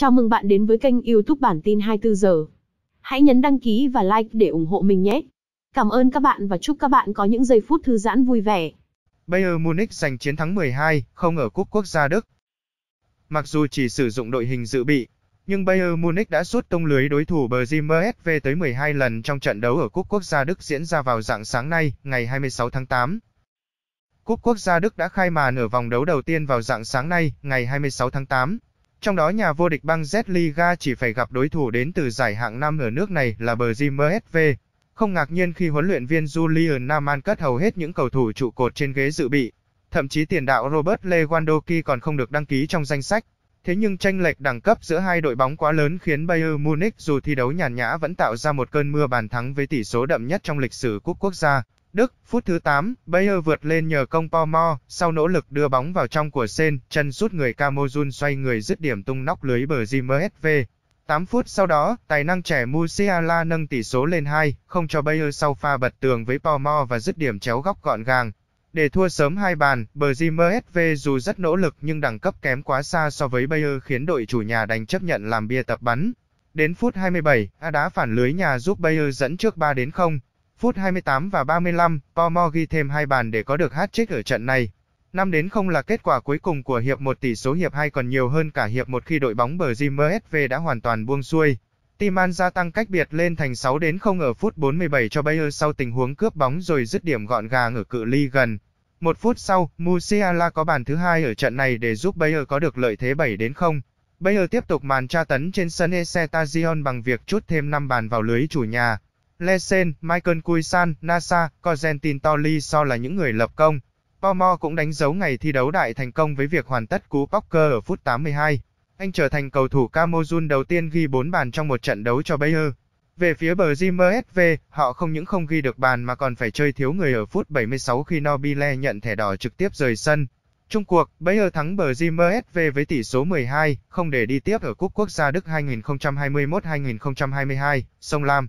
Chào mừng bạn đến với kênh YouTube bản tin 24 giờ. Hãy nhấn đăng ký và like để ủng hộ mình nhé. Cảm ơn các bạn và chúc các bạn có những giây phút thư giãn vui vẻ. Bayern Munich giành chiến thắng 12 không ở Cúp Quốc gia Đức. Mặc dù chỉ sử dụng đội hình dự bị, nhưng Bayern Munich đã sút tung lưới đối thủ Bremer SV tới 12 lần trong trận đấu ở Cúp Quốc gia Đức diễn ra vào dạng sáng nay, ngày 26 tháng 8. Cúp Quốc gia Đức đã khai màn ở vòng đấu đầu tiên vào dạng sáng nay, ngày 26 tháng 8. Trong đó nhà vô địch băng Z Liga chỉ phải gặp đối thủ đến từ giải hạng năm ở nước này là BRMSV. Không ngạc nhiên khi huấn luyện viên Julian Naman cất hầu hết những cầu thủ trụ cột trên ghế dự bị. Thậm chí tiền đạo Robert Lewandowski còn không được đăng ký trong danh sách. Thế nhưng tranh lệch đẳng cấp giữa hai đội bóng quá lớn khiến Bayern Munich dù thi đấu nhàn nhã vẫn tạo ra một cơn mưa bàn thắng với tỷ số đậm nhất trong lịch sử quốc quốc gia. Đức, phút thứ 8, Bayer vượt lên nhờ công Pomo, sau nỗ lực đưa bóng vào trong của Sen, chân sút người Camojun xoay người dứt điểm tung nóc lưới bờ GMSV. 8 phút sau đó, tài năng trẻ Musiala nâng tỷ số lên 2, không cho Bayer sau pha bật tường với Pomo và dứt điểm chéo góc gọn gàng. Để thua sớm hai bàn, bờ GMSV dù rất nỗ lực nhưng đẳng cấp kém quá xa so với Bayer khiến đội chủ nhà đành chấp nhận làm bia tập bắn. Đến phút 27, A đá phản lưới nhà giúp Bayer dẫn trước 3 đến 0. Phút 28 và 35, Paul ghi thêm hai bàn để có được hat-trick ở trận này. 5 đến 0 là kết quả cuối cùng của hiệp 1 tỷ số hiệp 2 còn nhiều hơn cả hiệp 1 khi đội bóng bờ MSV đã hoàn toàn buông xuôi. Timan gia tăng cách biệt lên thành 6 đến 0 ở phút 47 cho Bayer sau tình huống cướp bóng rồi dứt điểm gọn gàng ở cự ly gần. Một phút sau, Musiala có bàn thứ hai ở trận này để giúp Bayer có được lợi thế 7 đến 0. Bayer tiếp tục màn tra tấn trên sân Ecetazion bằng việc chốt thêm 5 bàn vào lưới chủ nhà. Lesen, Michael Kuisan, NASA, Corentin Tolly so là những người lập công. Pomo cũng đánh dấu ngày thi đấu đại thành công với việc hoàn tất cú Parker ở phút 82. Anh trở thành cầu thủ Cameroon đầu tiên ghi 4 bàn trong một trận đấu cho Bayer. Về phía bờ GMSV, họ không những không ghi được bàn mà còn phải chơi thiếu người ở phút 76 khi Nobile nhận thẻ đỏ trực tiếp rời sân. Trung cuộc, Bayer thắng bờ GMSV với tỷ số 12, không để đi tiếp ở Cúp Quốc gia Đức 2021-2022, Sông Lam.